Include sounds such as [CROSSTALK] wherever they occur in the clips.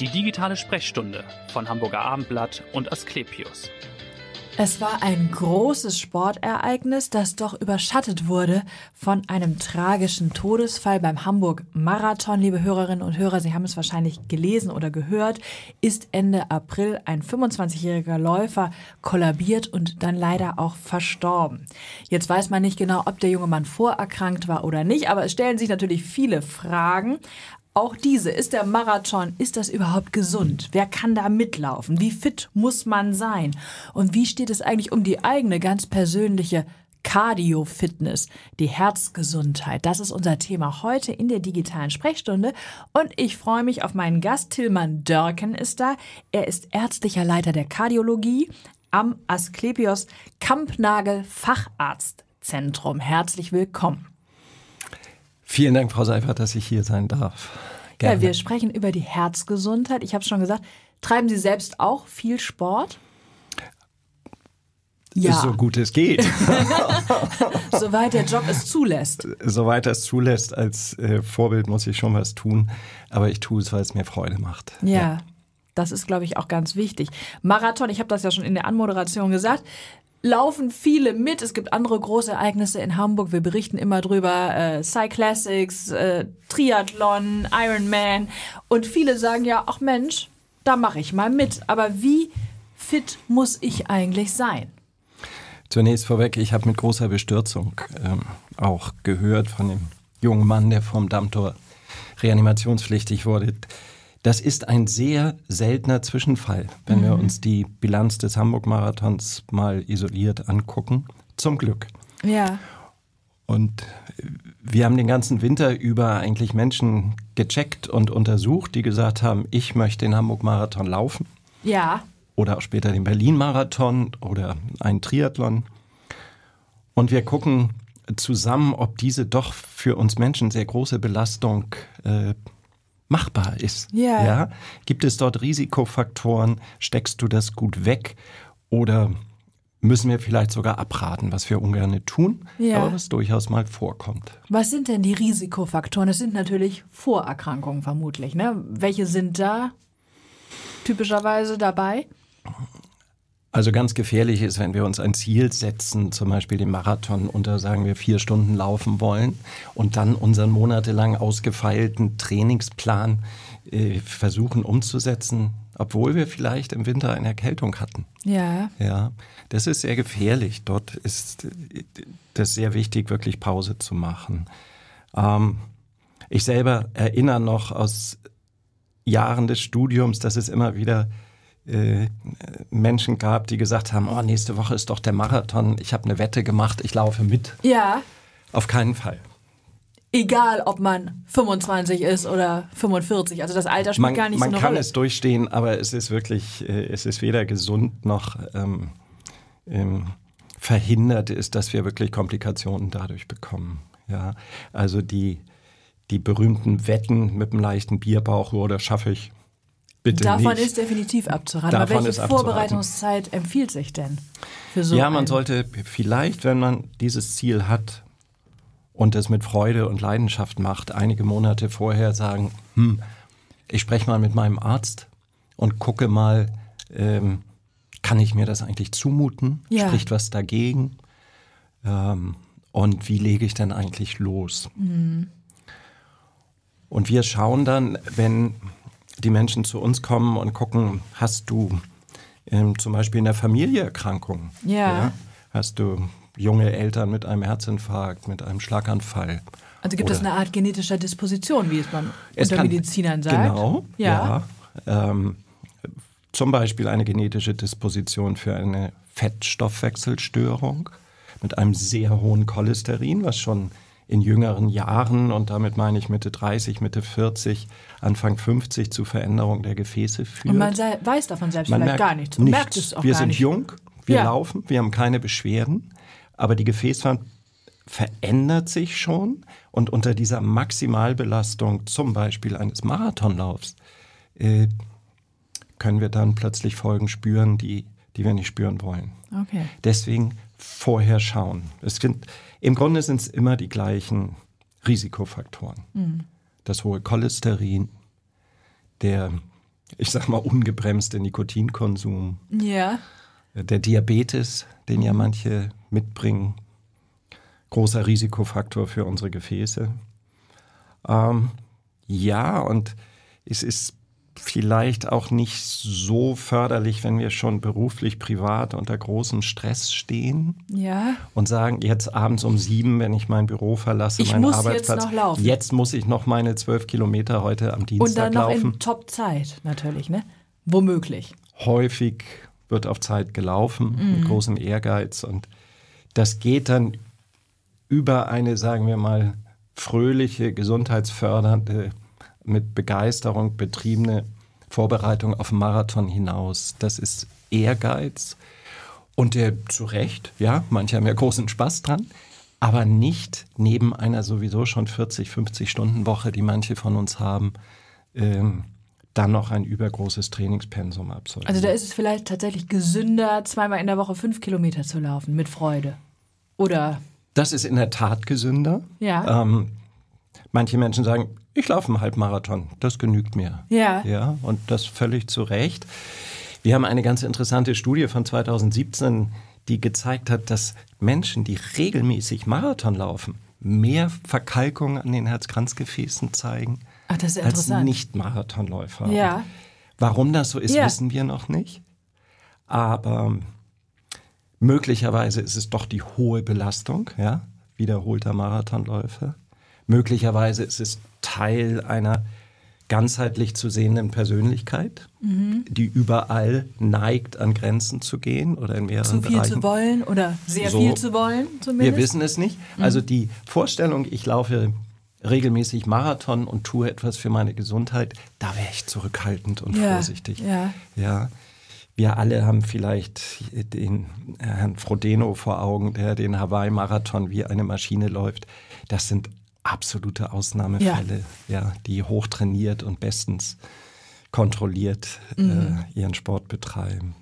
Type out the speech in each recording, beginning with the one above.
Die digitale Sprechstunde von Hamburger Abendblatt und Asklepios. Es war ein großes Sportereignis, das doch überschattet wurde von einem tragischen Todesfall beim Hamburg Marathon. Liebe Hörerinnen und Hörer, Sie haben es wahrscheinlich gelesen oder gehört, ist Ende April ein 25-jähriger Läufer kollabiert und dann leider auch verstorben. Jetzt weiß man nicht genau, ob der junge Mann vorerkrankt war oder nicht, aber es stellen sich natürlich viele Fragen. Auch diese, ist der Marathon, ist das überhaupt gesund? Wer kann da mitlaufen? Wie fit muss man sein? Und wie steht es eigentlich um die eigene ganz persönliche Cardio-Fitness, die Herzgesundheit. Das ist unser Thema heute in der digitalen Sprechstunde. Und ich freue mich auf meinen Gast. Tilman Dörken ist da. Er ist ärztlicher Leiter der Kardiologie am Asklepios Kampnagel Facharztzentrum. Herzlich willkommen. Vielen Dank, Frau Seifert, dass ich hier sein darf. Gerne. Ja, wir sprechen über die Herzgesundheit. Ich habe es schon gesagt. Treiben Sie selbst auch viel Sport? Ja. So gut es geht. [LAUGHS] Soweit der Job es zulässt. Soweit er es zulässt, als äh, Vorbild muss ich schon was tun. Aber ich tue es, weil es mir Freude macht. ja. ja. Das ist, glaube ich, auch ganz wichtig. Marathon, ich habe das ja schon in der Anmoderation gesagt, laufen viele mit. Es gibt andere Großereignisse in Hamburg. Wir berichten immer drüber. Äh, Cyclassics, äh, Triathlon, Ironman. Und viele sagen ja, ach Mensch, da mache ich mal mit. Aber wie fit muss ich eigentlich sein? Zunächst vorweg, ich habe mit großer Bestürzung ähm, auch gehört von dem jungen Mann, der vom Dammtor reanimationspflichtig wurde, das ist ein sehr seltener Zwischenfall, wenn mhm. wir uns die Bilanz des Hamburg-Marathons mal isoliert angucken. Zum Glück. Ja. Und wir haben den ganzen Winter über eigentlich Menschen gecheckt und untersucht, die gesagt haben, ich möchte den Hamburg-Marathon laufen. Ja. Oder später den Berlin-Marathon oder einen Triathlon. Und wir gucken zusammen, ob diese doch für uns Menschen sehr große Belastung äh, machbar ist. Yeah. Ja. Gibt es dort Risikofaktoren? Steckst du das gut weg? Oder müssen wir vielleicht sogar abraten, was wir ungern tun, ja. aber was durchaus mal vorkommt. Was sind denn die Risikofaktoren? Es sind natürlich Vorerkrankungen vermutlich. Ne? Welche sind da typischerweise dabei? Also ganz gefährlich ist, wenn wir uns ein Ziel setzen, zum Beispiel den Marathon unter, sagen wir, vier Stunden laufen wollen und dann unseren monatelang ausgefeilten Trainingsplan äh, versuchen umzusetzen, obwohl wir vielleicht im Winter eine Erkältung hatten. Ja. Ja, das ist sehr gefährlich. Dort ist äh, das sehr wichtig, wirklich Pause zu machen. Ähm, ich selber erinnere noch aus Jahren des Studiums, dass es immer wieder äh, Menschen gab, die gesagt haben, oh, nächste Woche ist doch der Marathon, ich habe eine Wette gemacht, ich laufe mit. Ja. Auf keinen Fall. Egal, ob man 25 ist oder 45, also das Alter spielt man, gar nicht so eine Man kann es durchstehen, aber es ist wirklich, äh, es ist weder gesund noch ähm, ähm, verhindert ist, dass wir wirklich Komplikationen dadurch bekommen. Ja, also die, die berühmten Wetten mit dem leichten Bierbauch, oder oh, schaffe ich, Bitte Davon nicht. ist definitiv abzuraten. Davon Aber welche Vorbereitungszeit empfiehlt sich denn für so Ja, man einen? sollte vielleicht, wenn man dieses Ziel hat und es mit Freude und Leidenschaft macht, einige Monate vorher sagen, hm, ich spreche mal mit meinem Arzt und gucke mal, ähm, kann ich mir das eigentlich zumuten? Ja. Spricht was dagegen? Ähm, und wie lege ich denn eigentlich los? Mhm. Und wir schauen dann, wenn die Menschen zu uns kommen und gucken, hast du ähm, zum Beispiel in der Familie Erkrankungen? Ja. ja. Hast du junge Eltern mit einem Herzinfarkt, mit einem Schlaganfall? Also gibt es eine Art genetischer Disposition, wie es man es unter kann, Medizinern sagt? Genau, ja. ja ähm, zum Beispiel eine genetische Disposition für eine Fettstoffwechselstörung mit einem sehr hohen Cholesterin, was schon in jüngeren Jahren, und damit meine ich Mitte 30, Mitte 40, Anfang 50 zu Veränderung der Gefäße führt. Und man sei, weiß davon selbst man vielleicht gar nichts. nichts. Merkt es auch wir gar sind nicht. jung, wir ja. laufen, wir haben keine Beschwerden, aber die Gefäßwand verändert sich schon und unter dieser Maximalbelastung, zum Beispiel eines Marathonlaufs, äh, können wir dann plötzlich Folgen spüren, die, die wir nicht spüren wollen. Okay. Deswegen vorher schauen. Es sind im Grunde sind es immer die gleichen Risikofaktoren. Mhm. Das hohe Cholesterin, der, ich sag mal, ungebremste Nikotinkonsum, ja. der Diabetes, den ja manche mitbringen, großer Risikofaktor für unsere Gefäße. Ähm, ja, und es ist vielleicht auch nicht so förderlich, wenn wir schon beruflich, privat unter großem Stress stehen ja. und sagen, jetzt abends um sieben, wenn ich mein Büro verlasse, ich meinen muss Arbeitsplatz, jetzt, noch laufen. jetzt muss ich noch meine zwölf Kilometer heute am Dienstag laufen. Und dann noch laufen. in Top-Zeit natürlich, ne? Womöglich. Häufig wird auf Zeit gelaufen, mhm. mit großem Ehrgeiz und das geht dann über eine, sagen wir mal, fröhliche, gesundheitsfördernde mit Begeisterung betriebene Vorbereitung auf den Marathon hinaus. Das ist Ehrgeiz und der äh, zu Recht, ja, manche haben ja großen Spaß dran, aber nicht neben einer sowieso schon 40, 50 Stunden Woche, die manche von uns haben. Ähm, dann noch ein übergroßes Trainingspensum absolvieren. Also da ist es vielleicht tatsächlich gesünder, zweimal in der Woche fünf Kilometer zu laufen mit Freude, oder? Das ist in der Tat gesünder. Ja. Ähm, Manche Menschen sagen, ich laufe einen Halbmarathon, das genügt mir. Ja. Ja, und das völlig zu Recht. Wir haben eine ganz interessante Studie von 2017, die gezeigt hat, dass Menschen, die regelmäßig Marathon laufen, mehr Verkalkung an den Herzkranzgefäßen zeigen Ach, als Nicht-Marathonläufer. Ja. Warum das so ist, ja. wissen wir noch nicht. Aber möglicherweise ist es doch die hohe Belastung ja, wiederholter Marathonläufe. Möglicherweise ist es Teil einer ganzheitlich zu sehenden Persönlichkeit, mhm. die überall neigt, an Grenzen zu gehen oder in mehreren Bereichen. Zu viel Bereichen. zu wollen oder sehr so, viel zu wollen zumindest. Wir wissen es nicht. Mhm. Also die Vorstellung, ich laufe regelmäßig Marathon und tue etwas für meine Gesundheit, da wäre ich zurückhaltend und ja, vorsichtig. Ja. ja. Wir alle haben vielleicht den äh, Herrn Frodeno vor Augen, der den Hawaii-Marathon wie eine Maschine läuft. Das sind absolute Ausnahmefälle, ja. ja die hochtrainiert und bestens kontrolliert äh, mhm. äh, ihren Sport betreiben.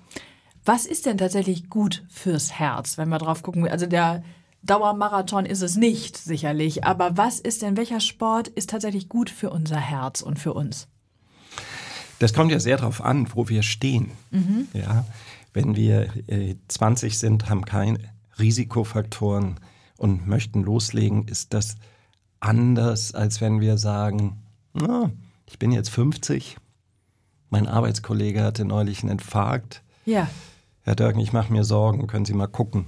Was ist denn tatsächlich gut fürs Herz, wenn wir drauf gucken? Also der Dauermarathon ist es nicht, sicherlich. Aber was ist denn, welcher Sport ist tatsächlich gut für unser Herz und für uns? Das kommt ja sehr darauf an, wo wir stehen. Mhm. Ja, wenn wir äh, 20 sind, haben keine Risikofaktoren und möchten loslegen, ist das anders, als wenn wir sagen, na, ich bin jetzt 50, mein Arbeitskollege hatte neulich einen Infarkt. Ja. Herr Dörken, ich mache mir Sorgen, können Sie mal gucken,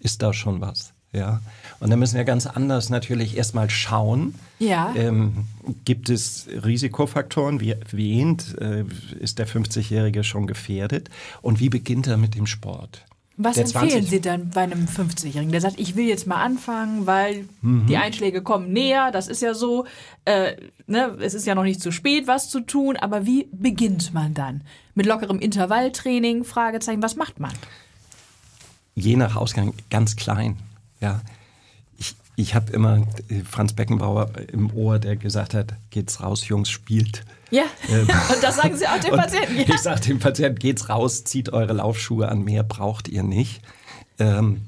ist da schon was? Ja. Und dann müssen wir ganz anders natürlich erstmal schauen. Ja. Ähm, gibt es Risikofaktoren? Wie erwähnt, äh, ist der 50-Jährige schon gefährdet? Und wie beginnt er mit dem Sport? Was empfehlen Sie dann bei einem 50-Jährigen, der sagt, ich will jetzt mal anfangen, weil mhm. die Einschläge kommen näher, das ist ja so, äh, ne, es ist ja noch nicht zu spät, was zu tun, aber wie beginnt man dann? Mit lockerem Intervalltraining, Fragezeichen, was macht man? Je nach Ausgang ganz klein, ja ich habe immer äh, Franz Beckenbauer im Ohr, der gesagt hat, geht's raus, Jungs, spielt. Ja, ähm. [LAUGHS] und das sagen Sie auch dem [LAUGHS] Patienten. Ja. Ich sage dem Patienten, geht's raus, zieht eure Laufschuhe an, mehr braucht ihr nicht. Ähm,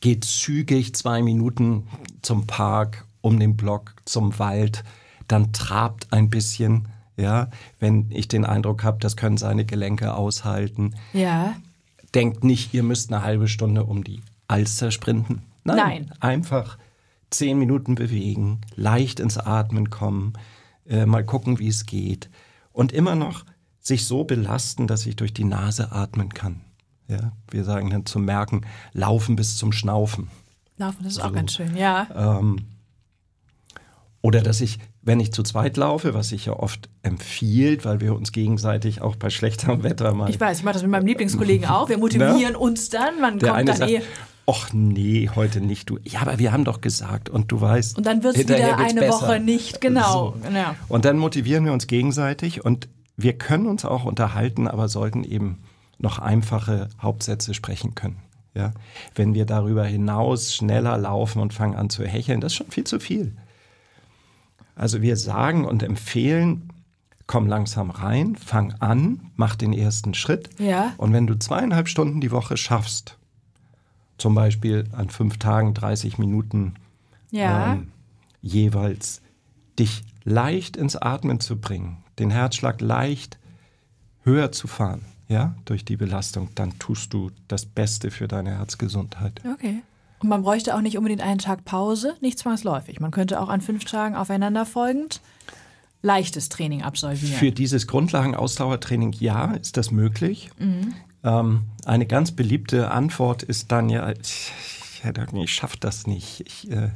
geht zügig zwei Minuten zum Park, um den Block, zum Wald, dann trabt ein bisschen, ja, wenn ich den Eindruck habe, das können seine Gelenke aushalten. Ja. Denkt nicht, ihr müsst eine halbe Stunde um die Alster sprinten Nein. Nein. Einfach zehn Minuten bewegen, leicht ins Atmen kommen, äh, mal gucken, wie es geht. Und immer noch sich so belasten, dass ich durch die Nase atmen kann. Ja, wir sagen dann zum Merken, laufen bis zum Schnaufen. Laufen, das ist so. auch ganz schön, ja. Ähm, oder dass ich, wenn ich zu zweit laufe, was sich ja oft empfiehlt, weil wir uns gegenseitig auch bei schlechtem Wetter mal. Ich weiß, ich mache das mit meinem Lieblingskollegen auch. Wir [LAUGHS] motivieren ne? uns dann. Man der kommt eine dann sagt, eh. Och nee, heute nicht. Du, ja, aber wir haben doch gesagt und du weißt. Und dann wird es wieder eine besser. Woche nicht, genau. So. Ja. Und dann motivieren wir uns gegenseitig und wir können uns auch unterhalten, aber sollten eben noch einfache Hauptsätze sprechen können. Ja? Wenn wir darüber hinaus schneller laufen und fangen an zu hecheln, das ist schon viel zu viel. Also wir sagen und empfehlen, komm langsam rein, fang an, mach den ersten Schritt. Ja. Und wenn du zweieinhalb Stunden die Woche schaffst, zum Beispiel an fünf Tagen 30 Minuten ja. ähm, jeweils dich leicht ins Atmen zu bringen, den Herzschlag leicht höher zu fahren, ja, durch die Belastung, dann tust du das Beste für deine Herzgesundheit. Okay. Und man bräuchte auch nicht unbedingt einen Tag Pause, nicht zwangsläufig. Man könnte auch an fünf Tagen aufeinanderfolgend leichtes Training absolvieren. Für dieses Grundlagen-Ausdauertraining ja, ist das möglich. Mhm. Ähm, eine ganz beliebte Antwort ist dann ja, ich, ich, ich schaffe das nicht. Ich äh,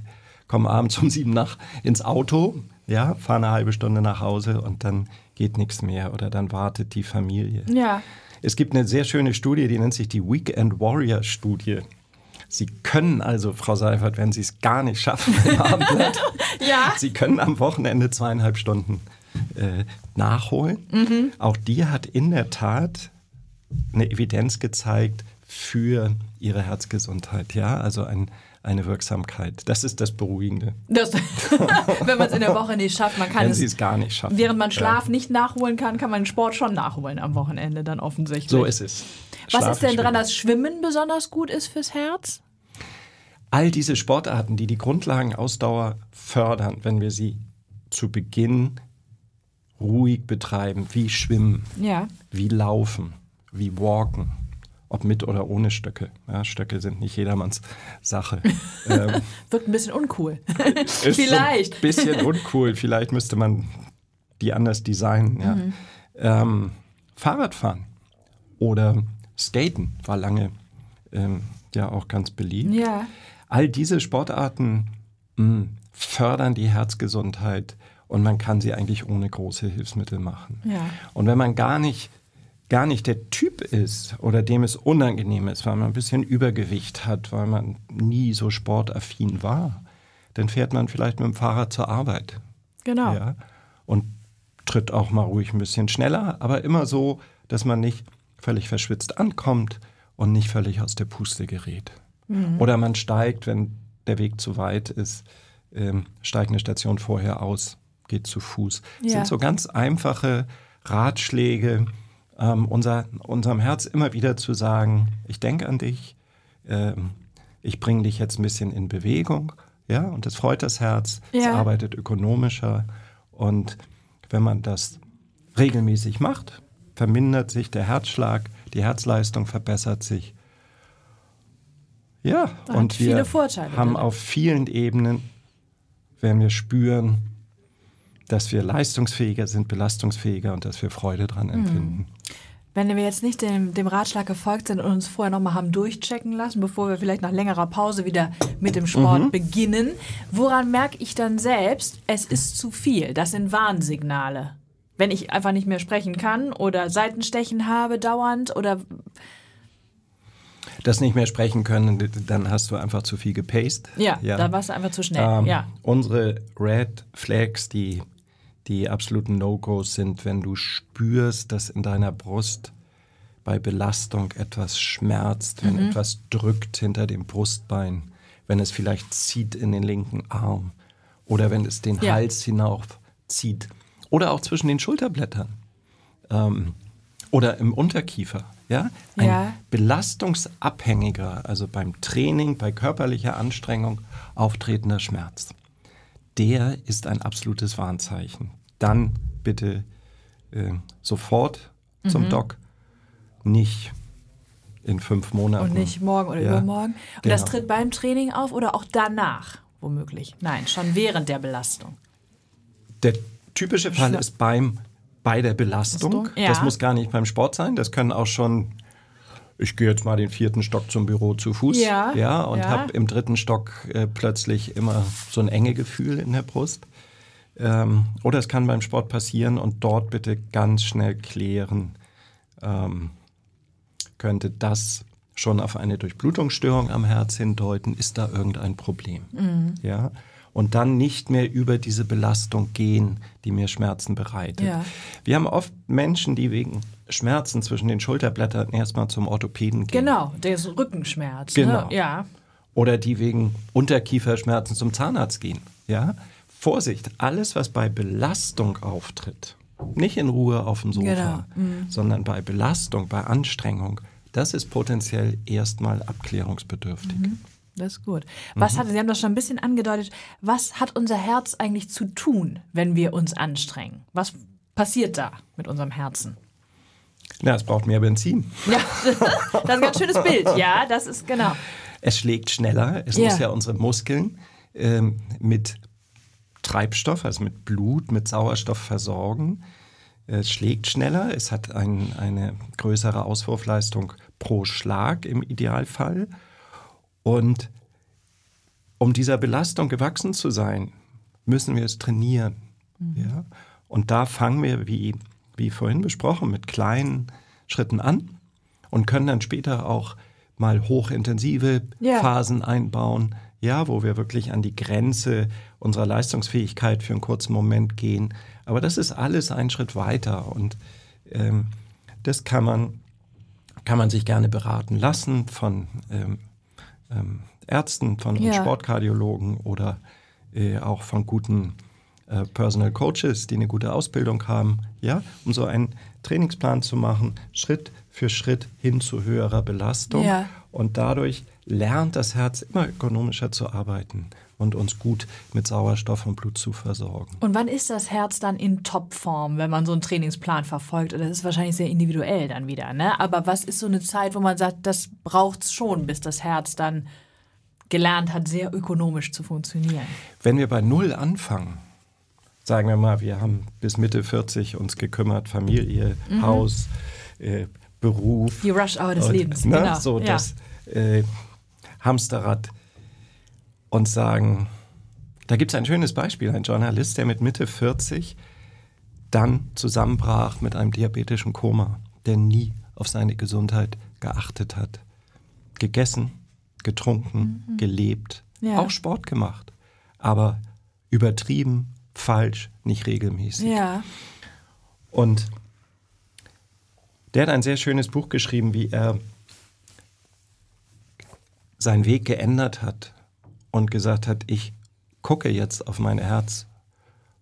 komme abends um sieben nach ins Auto, ja, fahre eine halbe Stunde nach Hause und dann geht nichts mehr oder dann wartet die Familie. Ja. Es gibt eine sehr schöne Studie, die nennt sich die Weekend Warrior Studie. Sie können also, Frau Seifert, wenn Sie es gar nicht schaffen im [LAUGHS] ja. Sie können am Wochenende zweieinhalb Stunden äh, nachholen. Mhm. Auch die hat in der Tat eine Evidenz gezeigt für ihre Herzgesundheit. Ja, also ein, eine Wirksamkeit. Das ist das Beruhigende. Das, [LAUGHS] wenn man es in der Woche nicht schafft, man kann wenn es. Wenn es gar nicht schaffen. Während man Schlaf ja. nicht nachholen kann, kann man Sport schon nachholen am Wochenende dann offensichtlich. So ist es. Schlaf Was ist denn dran, dass Schwimmen besonders gut ist fürs Herz? All diese Sportarten, die die Grundlagenausdauer fördern, wenn wir sie zu Beginn ruhig betreiben, wie Schwimmen, ja. wie Laufen, wie Walken. Ob mit oder ohne Stöcke. Ja, Stöcke sind nicht jedermanns Sache. [LAUGHS] ähm, Wirkt ein bisschen uncool. vielleicht. ein bisschen uncool. Vielleicht müsste man die anders designen. Ja. Mhm. Ähm, Fahrradfahren oder Skaten war lange ähm, ja auch ganz beliebt. Ja. All diese Sportarten mh, mm, fördern die Herzgesundheit und man kann sie eigentlich ohne große Hilfsmittel machen. Ja. Und wenn man gar nicht gar nicht der Typ ist oder dem es unangenehm ist, weil man ein bisschen Übergewicht hat, weil man nie so sportaffin war, dann fährt man vielleicht mit dem Fahrrad zur Arbeit. Genau. Ja, und tritt auch mal ruhig ein bisschen schneller, aber immer so, dass man nicht völlig verschwitzt ankommt und nicht völlig aus der Puste gerät. Mhm. Oder man steigt, wenn der Weg zu weit ist, ähm, steigt eine Station vorher aus, geht zu Fuß. Ja. Das sind so ganz einfache Ratschläge, ähm, unser, unserem Herz immer wieder zu sagen, ich denke an dich, ähm, ich bringe dich jetzt ein bisschen in Bewegung, ja, und es freut das Herz, es arbeitet ökonomischer und wenn man das regelmäßig macht, vermindert sich der Herzschlag, die Herzleistung verbessert sich. Ja, da und wir haben auf vielen Ebenen, wenn wir spüren, dass wir leistungsfähiger sind, belastungsfähiger und dass wir Freude dran mhm. empfinden. Wenn wir jetzt nicht dem, dem Ratschlag gefolgt sind und uns vorher nochmal haben durchchecken lassen, bevor wir vielleicht nach längerer Pause wieder mit dem Sport mhm. beginnen, woran merke ich dann selbst, es ist zu viel? Das sind Warnsignale. Wenn ich einfach nicht mehr sprechen kann oder Seitenstechen habe dauernd oder das nicht mehr sprechen können, dann hast du einfach zu viel gepaced. Ja, ja. da warst du einfach zu schnell. Ähm, ja. Unsere Red Flags, die die absoluten No-Gos sind, wenn du spürst, dass in deiner Brust bei Belastung etwas schmerzt, wenn mhm. etwas drückt hinter dem Brustbein, wenn es vielleicht zieht in den linken Arm oder wenn es den ja. Hals hinauf zieht oder auch zwischen den Schulterblättern ähm, oder im Unterkiefer. Ja? Ein ja. belastungsabhängiger, also beim Training, bei körperlicher Anstrengung auftretender Schmerz, der ist ein absolutes Warnzeichen dann bitte äh, sofort mhm. zum Doc, nicht in fünf Monaten. Und nicht morgen oder ja. übermorgen. Und genau. das tritt beim Training auf oder auch danach, womöglich? Nein, schon während der Belastung. Der typische Fall Schla ist beim, bei der Belastung. Belastung? Ja. Das muss gar nicht beim Sport sein. Das können auch schon, ich gehe jetzt mal den vierten Stock zum Büro zu Fuß. Ja. ja und ja. habe im dritten Stock äh, plötzlich immer so ein enge Gefühl in der Brust. Ähm, oder es kann beim Sport passieren und dort bitte ganz schnell klären, ähm, könnte das schon auf eine Durchblutungsstörung am Herz hindeuten, ist da irgendein Problem. Mhm. Ja? Und dann nicht mehr über diese Belastung gehen, die mir Schmerzen bereitet. Ja. Wir haben oft Menschen, die wegen Schmerzen zwischen den Schulterblättern erstmal zum Orthopäden gehen. Genau, der ist Rückenschmerz. Ne? Genau. Ne? Ja. Oder die wegen Unterkieferschmerzen zum Zahnarzt gehen. Ja? Vorsicht, alles, was bei Belastung auftritt, nicht in Ruhe auf dem Sofa, genau. mhm. sondern bei Belastung, bei Anstrengung, das ist potenziell erstmal abklärungsbedürftig. Mhm. Das ist gut. Was mhm. hat, Sie haben das schon ein bisschen angedeutet, was hat unser Herz eigentlich zu tun, wenn wir uns anstrengen? Was passiert da mit unserem Herzen? Na, es braucht mehr Benzin. Ja, das ist ein ganz schönes Bild. Ja, das ist genau. Es schlägt schneller. Es ja. muss ja unsere Muskeln ähm, mit Treibstoff, also mit Blut, mit Sauerstoff versorgen. Äh, es schlägt schneller, es hat ein, eine größere Auswurfleistung pro Schlag im Idealfall. Und um dieser Belastung gewachsen zu sein, müssen wir es trainieren. Mhm. Ja? Und da fangen wir, wie, wie vorhin besprochen, mit kleinen Schritten an und können dann später auch mal hochintensive ja. Phasen einbauen, ja, wo wir wirklich an die Grenze unserer Leistungsfähigkeit für einen kurzen Moment gehen. Aber das ist alles ein Schritt weiter und ähm, das kann man, kann man sich gerne beraten lassen von ähm, ähm, Ärzten, von ja. Sportkardiologen oder äh, auch von guten äh, Personal Coaches, die eine gute Ausbildung haben, ja, um so einen Trainingsplan zu machen, Schritt für Schritt hin zu höherer Belastung. Ja. Und dadurch lernt das Herz immer ökonomischer zu arbeiten und uns gut mit Sauerstoff und Blut zu versorgen. Und wann ist das Herz dann in Topform, wenn man so einen Trainingsplan verfolgt? Das ist wahrscheinlich sehr individuell dann wieder. Ne? Aber was ist so eine Zeit, wo man sagt, das braucht es schon, bis das Herz dann gelernt hat, sehr ökonomisch zu funktionieren? Wenn wir bei Null anfangen, sagen wir mal, wir haben bis Mitte 40 uns gekümmert, Familie, mhm. Haus, äh, Beruf. Die Rush-Hour des und, Lebens, ne? genau. So ja. das äh, Hamsterrad und sagen, da gibt es ein schönes Beispiel, ein Journalist, der mit Mitte 40 dann zusammenbrach mit einem diabetischen Koma, der nie auf seine Gesundheit geachtet hat. Gegessen, getrunken, mhm. gelebt, ja. auch Sport gemacht, aber übertrieben, falsch, nicht regelmäßig. Ja. Und der hat ein sehr schönes Buch geschrieben, wie er seinen Weg geändert hat und gesagt hat, ich gucke jetzt auf meine Herz-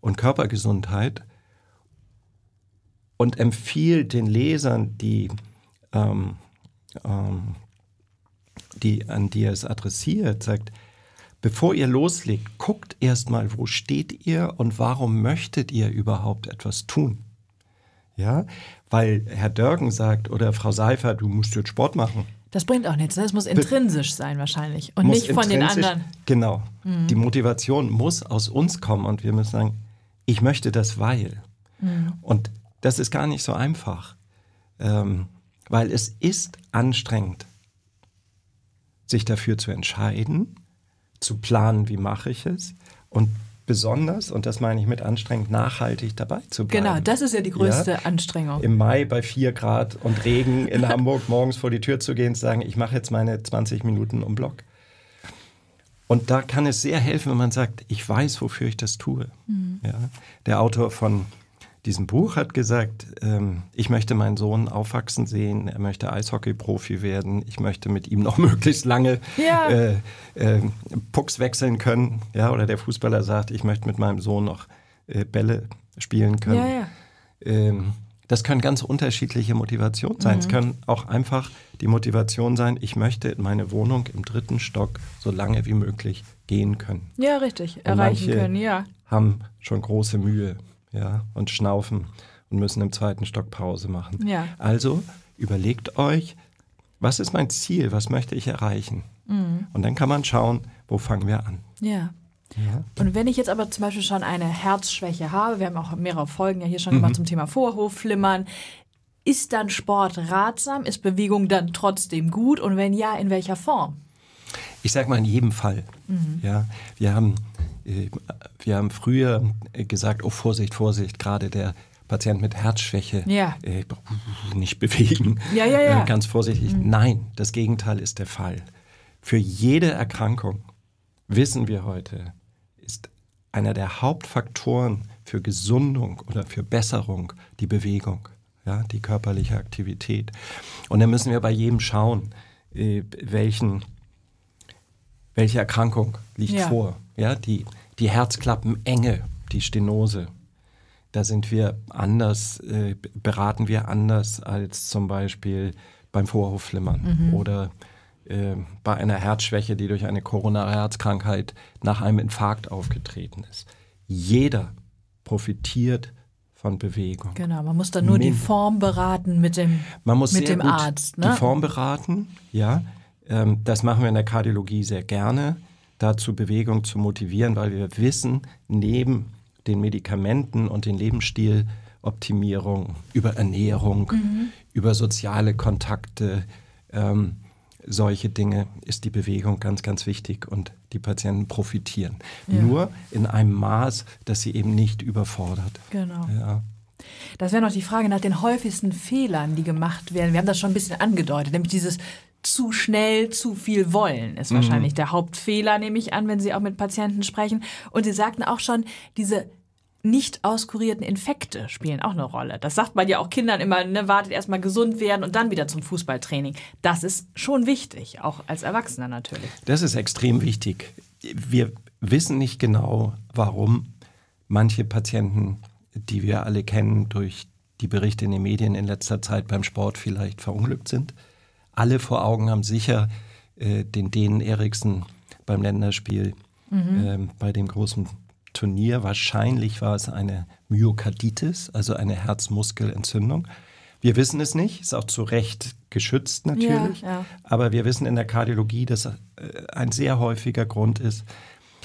und Körpergesundheit und empfiehlt den Lesern, die, ähm, ähm, die an die er es adressiert, sagt, bevor ihr loslegt, guckt erstmal, wo steht ihr und warum möchtet ihr überhaupt etwas tun? Ja, weil Herr Dörgen sagt oder Frau Seifer, du musst jetzt Sport machen. Das bringt auch nichts. Das ne? muss intrinsisch sein wahrscheinlich und nicht von den anderen. Genau. Mhm. Die Motivation muss aus uns kommen und wir müssen sagen, ich möchte das, weil. Mhm. Und das ist gar nicht so einfach, ähm, weil es ist anstrengend, sich dafür zu entscheiden, zu planen, wie mache ich es und besonders, und das meine ich mit anstrengend, nachhaltig dabei zu bleiben. Genau, das ist ja die größte ja? Anstrengung. Im Mai bei 4 Grad und Regen in [LAUGHS] Hamburg morgens vor die Tür zu gehen und zu sagen, ich mache jetzt meine 20 Minuten um Block. Und da kann es sehr helfen, wenn man sagt, ich weiß, wofür ich das tue. Mhm. Ja? Der Autor von diesem Buch hat gesagt, ähm, ich möchte meinen Sohn aufwachsen sehen, er möchte Eishockey-Profi werden, ich möchte mit ihm noch [LAUGHS] möglichst lange ja. äh, äh, Pucks wechseln können. Ja, oder der Fußballer sagt, ich möchte mit meinem Sohn noch äh, Bälle spielen können. Ja, ja. Ähm, das können ganz unterschiedliche Motivationen sein. Mhm. Es können auch einfach die Motivation sein, ich möchte in meine Wohnung im dritten Stock so lange wie möglich gehen können. Ja, richtig, erreichen können, ja. Haben schon große Mühe ja, und schnaufen und müssen im zweiten Stock Pause machen. Ja. Also überlegt euch, was ist mein Ziel, was möchte ich erreichen? Mhm. Und dann kann man schauen, wo fangen wir an. Ja. Ja. Und wenn ich jetzt aber zum Beispiel schon eine Herzschwäche habe, wir haben auch mehrere Folgen ja hier schon mhm. gemacht zum Thema Vorhofflimmern, ist dann Sport ratsam? Ist Bewegung dann trotzdem gut? Und wenn ja, in welcher Form? Ich sage mal in jedem Fall. Mhm. Ja, wir haben äh, wir haben früher äh, gesagt, oh Vorsicht, Vorsicht, gerade der Patient mit Herzschwäche ja. äh, nicht bewegen, ja, ja, äh, ganz vorsichtig. Mhm. Nein, das Gegenteil ist der Fall. Für jede Erkrankung, wissen wir heute, ist einer der Hauptfaktoren für Gesundung oder für Besserung die Bewegung, ja, die körperliche Aktivität. Und da müssen wir bei jedem schauen, äh, welchen, welche Erkrankung liegt vor ja, die, die Herzklappenenge, die Stenose. Da sind wir anders, äh, beraten wir anders als zum Beispiel beim Vorhofflimmern mhm. oder äh, bei einer Herzschwäche, die durch eine koronare Herzkrankheit nach einem Infarkt aufgetreten ist. Jeder profitiert von Bewegung. Genau, man muss dann nur Min die Form beraten mit dem, man muss mit dem Arzt. Ne? Die Form beraten, ja. Ähm, das machen wir in der Kardiologie sehr gerne dazu Bewegung zu motivieren, weil wir wissen, neben den Medikamenten und den Lebensstiloptimierungen über Ernährung, mhm. über soziale Kontakte, ähm, solche Dinge ist die Bewegung ganz, ganz wichtig und die Patienten profitieren. Ja. Nur in einem Maß, das sie eben nicht überfordert. Genau. Ja. Das wäre noch die Frage nach den häufigsten Fehlern, die gemacht werden. Wir haben das schon ein bisschen angedeutet, nämlich dieses zu schnell zu viel wollen, ist mhm. wahrscheinlich mhm. der Hauptfehler, nehme ich an, wenn Sie auch mit Patienten sprechen. Und Sie sagten auch schon, diese nicht auskurierten Infekte spielen auch eine Rolle. Das sagt man ja auch Kindern immer, ne, wartet erstmal gesund werden und dann wieder zum Fußballtraining. Das ist schon wichtig, auch als Erwachsener natürlich. Das ist extrem wichtig. Wir wissen nicht genau, warum manche Patienten, die wir alle kennen, durch die Berichte in den Medien in letzter Zeit beim Sport vielleicht verunglückt sind alle vor Augen haben sicher äh, den Dänen Eriksen beim Länderspiel, mhm. ähm, bei dem großen Turnier. Wahrscheinlich war es eine Myokarditis, also eine Herzmuskelentzündung. Wir wissen es nicht, ist auch zu Recht geschützt natürlich, ja, ja. aber wir wissen in der Kardiologie, dass äh, ein sehr häufiger Grund ist.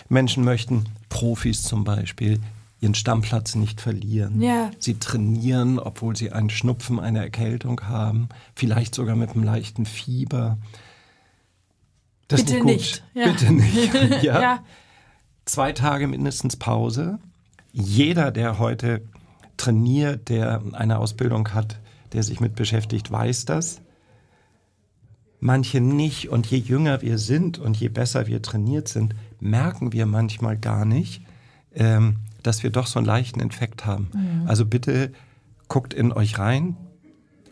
Menschen möchten, Profis zum Beispiel, ihren Stammplatz nicht verlieren. Ja. Sie trainieren, obwohl sie einen Schnupfen, eine Erkältung haben, vielleicht sogar mit einem leichten Fieber. Das Bitte ist nicht, gut. nicht. Ja. Bitte nicht. [LAUGHS] Ja. ja. Zwei Tage mindestens Pause. Jeder, der heute trainiert, der eine Ausbildung hat, der sich mit beschäftigt, weiß das. Manche nicht. Und je jünger wir sind und je besser wir trainiert sind, merken wir manchmal gar nicht, ähm, dass wir doch so einen leichten Infekt haben. Mhm. Also bitte guckt in euch rein,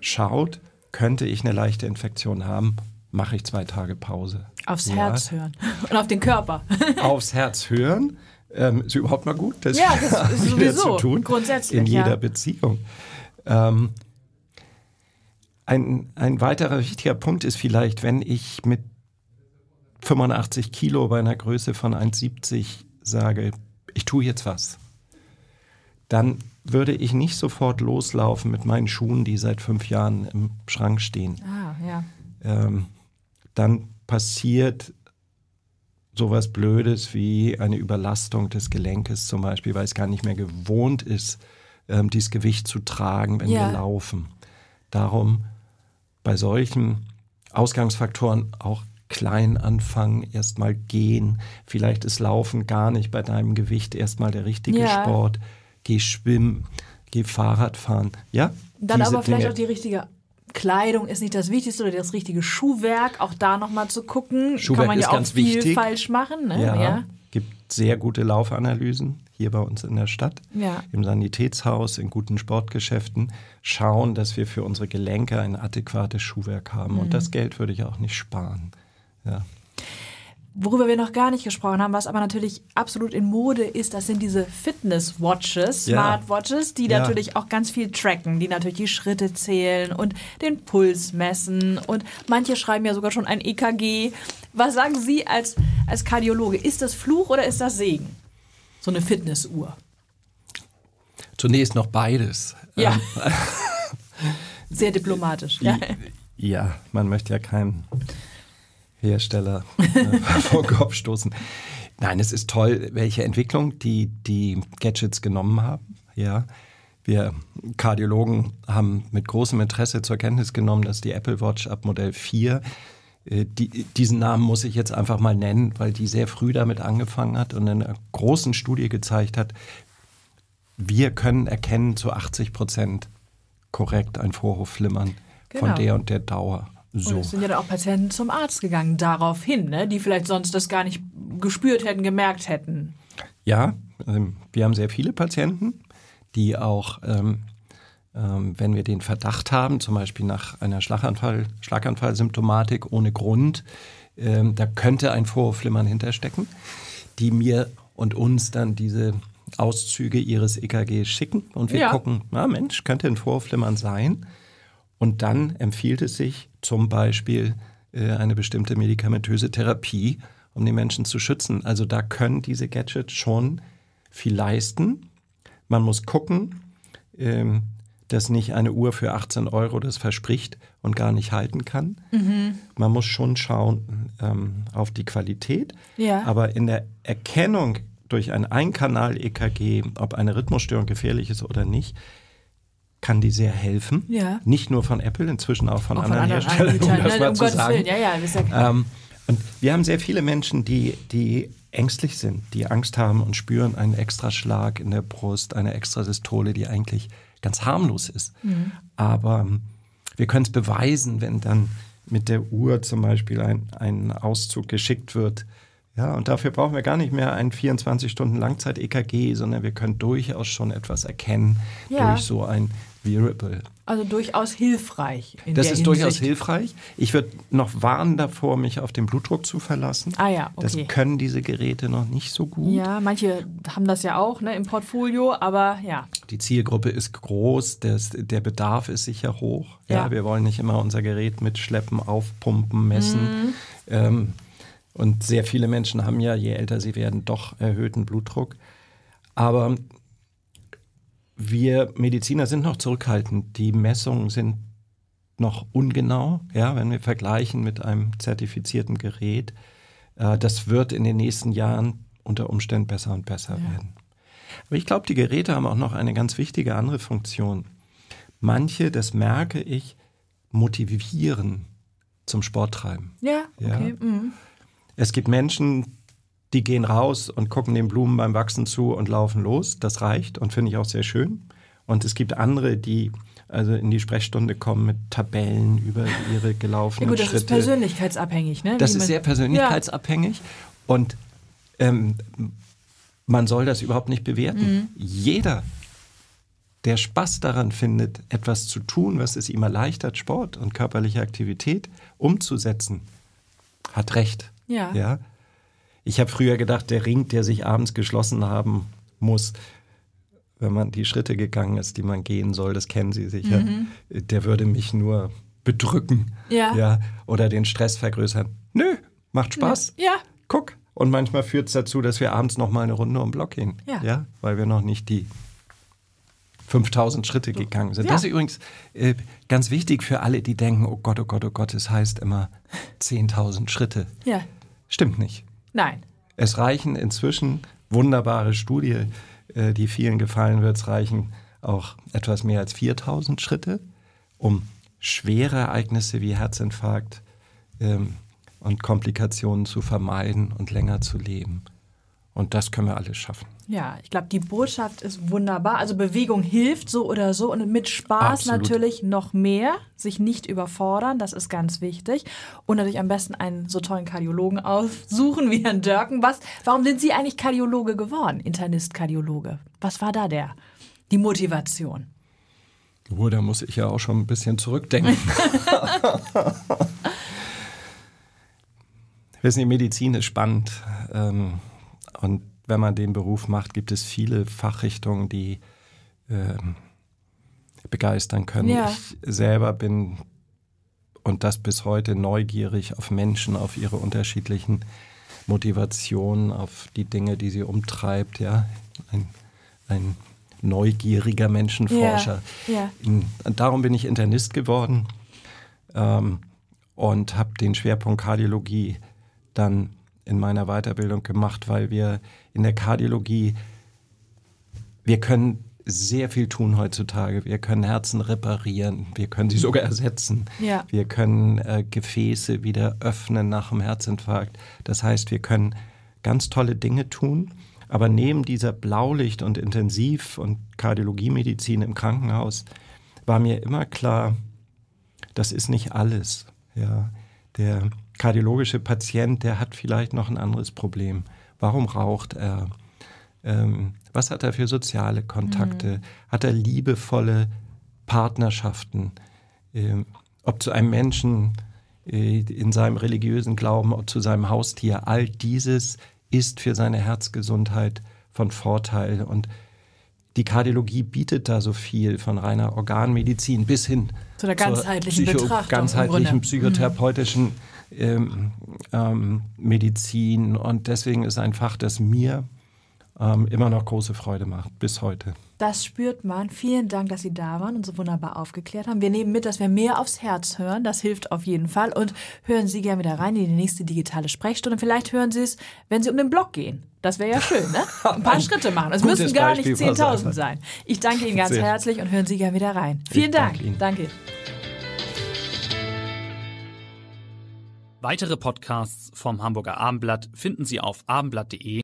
schaut, könnte ich eine leichte Infektion haben, mache ich zwei Tage Pause. Aufs ja. Herz hören [LAUGHS] und auf den Körper. [LAUGHS] Aufs Herz hören ähm, ist überhaupt mal gut. Das ja, das [LAUGHS] ist sowieso zu tun, grundsätzlich. In jeder ja. Beziehung. Ähm, ein, ein weiterer wichtiger Punkt ist vielleicht, wenn ich mit 85 Kilo bei einer Größe von 1,70 sage, ich tue jetzt was, dann würde ich nicht sofort loslaufen mit meinen Schuhen, die seit fünf Jahren im Schrank stehen. Ah, ja. Ähm, dann passiert sowas Blödes wie eine Überlastung des Gelenkes zum Beispiel, weil es gar nicht mehr gewohnt ist, ähm, dieses Gewicht zu tragen, wenn ja. wir laufen. Darum bei solchen Ausgangsfaktoren auch klein anfangen, erstmal gehen. Vielleicht ist Laufen gar nicht bei deinem Gewicht erstmal der richtige ja. Sport. Geh schwimmen, geh Fahrrad fahren. Ja? Dann aber vielleicht Dinge. auch die richtige Kleidung ist nicht das Wichtigste oder das richtige Schuhwerk. Auch da nochmal zu gucken. Schuhwerk Kann man ist ja auch ganz viel wichtig. falsch machen. Ne? Ja, ja. Gibt sehr gute Laufanalysen hier bei uns in der Stadt, ja. im Sanitätshaus, in guten Sportgeschäften, schauen, dass wir für unsere Gelenke ein adäquates Schuhwerk haben. Mhm. Und das Geld würde ich auch nicht sparen. Ja. Worüber wir noch gar nicht gesprochen haben, was aber natürlich absolut in Mode ist, das sind diese Fitness-Watches, Smartwatches, die ja. natürlich auch ganz viel tracken, die natürlich die Schritte zählen und den Puls messen und manche schreiben ja sogar schon ein EKG. Was sagen Sie als, als Kardiologe? Ist das Fluch oder ist das Segen? So eine Fitnessuhr. Zunächst noch beides. Ja. Ähm, [LAUGHS] Sehr diplomatisch. Ja. [LAUGHS] ja, man möchte ja keinem Hersteller äh, [LAUGHS] vor den Kopf stoßen. Nein, es ist toll, welche Entwicklung die, die Gadgets genommen haben. Ja, wir Kardiologen haben mit großem Interesse zur Kenntnis genommen, dass die Apple Watch ab Modell 4, äh, die, diesen Namen muss ich jetzt einfach mal nennen, weil die sehr früh damit angefangen hat und in einer großen Studie gezeigt hat, wir können erkennen zu 80 Prozent korrekt ein Vorhofflimmern genau. von der und der Dauer. So. Und es sind ja dann auch Patienten zum Arzt gegangen daraufhin, ne? die vielleicht sonst das gar nicht gespürt hätten, gemerkt hätten. Ja, ähm, wir haben sehr viele Patienten, die auch, ähm, ähm, wenn wir den Verdacht haben, zum Beispiel nach einer Schlaganfall, Schlaganfallsymptomatik ohne Grund, ähm, da könnte ein Vorhofflimmern hinterstecken, die mir und uns dann diese Auszüge ihres EKG schicken und wir ja. gucken, na Mensch, könnte ein Vorhofflimmern sein. Und dann empfiehlt es sich, zum Beispiel äh, eine bestimmte medikamentöse Therapie, um die Menschen zu schützen. Also da können diese Gadgets schon viel leisten. Man muss gucken, ähm, dass nicht eine Uhr für 18 Euro das verspricht und gar nicht halten kann. Mhm. Man muss schon schauen ähm, auf die Qualität. Ja. Aber in der Erkennung durch ein Einkanal-EKG, ob eine Rhythmusstörung gefährlich ist oder nicht, kann die sehr helfen. Ja. Nicht nur von Apple, inzwischen auch von, auch anderen, anderen, Herstellern, Anbietern, um das ne, mal um zu Gottes sagen. Ja, ja, das ist ja ähm, und wir haben sehr viele Menschen, die, die ängstlich sind, die Angst haben und spüren einen Extraschlag in der Brust, eine Extrasystole, die eigentlich ganz harmlos ist. Mhm. Aber ähm, wir können es beweisen, wenn dann mit der Uhr zum Beispiel ein, ein Auszug geschickt wird. Ja, und dafür brauchen wir gar nicht mehr ein 24 Stunden Langzeit-EKG, sondern wir können durchaus schon etwas erkennen ja. durch so ein wie Ripple. Also durchaus hilfreich. das ist Hinsicht. durchaus hilfreich. Ich würde noch warnen davor, mich auf den Blutdruck zu verlassen. Ah ja, okay. Das können diese Geräte noch nicht so gut. Ja, manche haben das ja auch ne, im Portfolio, aber ja. Die Zielgruppe ist groß, das, der Bedarf ist sicher hoch. Ja, ja, wir wollen nicht immer unser Gerät mitschleppen, aufpumpen, messen. Mhm. Ähm, und sehr viele Menschen haben ja, je älter sie werden, doch erhöhten Blutdruck. Aber wir Mediziner sind noch zurückhaltend. Die Messungen sind noch ungenau, ja, wenn wir vergleichen mit einem zertifizierten Gerät. Äh, das wird in den nächsten Jahren unter Umständen besser und besser ja. werden. Aber ich glaube, die Geräte haben auch noch eine ganz wichtige andere Funktion. Manche, das merke ich, motivieren zum Sporttreiben. Ja, okay. Ja. Mhm. Es gibt Menschen, die gehen raus und gucken den Blumen beim Wachsen zu und laufen los. Das reicht und finde ich auch sehr schön. Und es gibt andere, die also in die Sprechstunde kommen mit Tabellen über ihre gelaufenen ja gut, das Schritte. ist persönlichkeitsabhängig, ne? Das ist sehr persönlichkeitsabhängig. Ja. Und ähm, man soll das überhaupt nicht bewerten. Mhm. Jeder, der Spaß daran findet, etwas zu tun, was es ihm erleichtert, Sport und körperliche Aktivität umzusetzen, hat recht. Ja. ja? Ich habe früher gedacht, der Ring, der sich abends geschlossen haben muss, wenn man die Schritte gegangen ist, die man gehen soll, das kennen Sie sicher, mhm. der würde mich nur bedrücken ja. Ja, oder den Stress vergrößern. Nö, macht Spaß. Ja. Guck. Und manchmal führt es dazu, dass wir abends noch mal eine Runde um Block gehen, ja. ja. weil wir noch nicht die 5000 Schritte gegangen sind. Ja. Das ist übrigens äh, ganz wichtig für alle, die denken, oh Gott, oh Gott, oh Gott, es heißt immer 10.000 Schritte. Ja. Stimmt nicht. Nein. Es reichen inzwischen wunderbare Studie, äh, die vielen gefallen wird, es reichen auch etwas mehr als 4000 Schritte, um schwere Ereignisse wie Herzinfarkt ähm, und Komplikationen zu vermeiden und länger zu leben. Und das können wir alles schaffen. Ja, ich glaube, die Botschaft ist wunderbar. Also Bewegung hilft so oder so und mit Spaß Absolut. natürlich noch mehr. Sich nicht überfordern, das ist ganz wichtig. Und natürlich am besten einen so tollen Kardiologen aussuchen wie Herrn Dörken. Was, warum sind Sie eigentlich Kardiologe geworden, Internist-Kardiologe? Was war da der, die Motivation? Ruhe, da muss ich ja auch schon ein bisschen zurückdenken. [LAUGHS] Wissen Sie, Medizin ist spannend. Ähm, und wenn man den Beruf macht, gibt es viele Fachrichtungen, die ähm, begeistern können. Ja. Ich selber bin und das bis heute neugierig auf Menschen, auf ihre unterschiedlichen Motivationen, auf die Dinge, die sie umtreibt. Ja, ein, ein neugieriger Menschenforscher. Ja, ja. Darum bin ich Internist geworden ähm, und habe den Schwerpunkt Kardiologie dann in meiner Weiterbildung gemacht, weil wir in der Kardiologie, wir können sehr viel tun heutzutage. Wir können Herzen reparieren, wir können sie sogar ersetzen. Ja. Wir können äh, Gefäße wieder öffnen nach dem Herzinfarkt. Das heißt, wir können ganz tolle Dinge tun. Aber neben dieser Blaulicht- und Intensiv- und Kardiologiemedizin im Krankenhaus war mir immer klar, das ist nicht alles. Ja, der kardiologische Patient, der hat vielleicht noch ein anderes Problem. Warum raucht er? Ähm, was hat er für soziale Kontakte? Mhm. Hat er liebevolle Partnerschaften? Ähm, ob zu einem Menschen äh, in seinem religiösen Glauben, ob zu seinem Haustier, all dieses ist für seine Herzgesundheit von Vorteil. Und die Kardiologie bietet da so viel von reiner Organmedizin bis hin zu der ganzheitlichen Betrachtung, ganzheitlichen psychotherapeutischen mhm ähm, ähm, Medizin. Und deswegen ist ein Fach, das mir ähm, immer noch große Freude macht, bis heute. Das spürt man. Vielen Dank, dass Sie da waren und so wunderbar aufgeklärt haben. Wir nehmen mit, dass wir mehr aufs Herz hören. Das hilft auf jeden Fall. Und hören Sie gerne wieder rein in die nächste digitale Sprechstunde. Vielleicht hören Sie es, wenn Sie um den Blog gehen. Das wäre ja schön, ne? [LAUGHS] Ein paar Schritte machen. Es müssen gar Beispiel nicht 10.000 sein. Ich danke Ihnen ganz Sehr. herzlich und hören Sie gerne wieder rein. Vielen ich Dank. Danke. Ihnen. danke. Weitere Podcasts vom Hamburger Abendblatt finden Sie auf abendblatt.de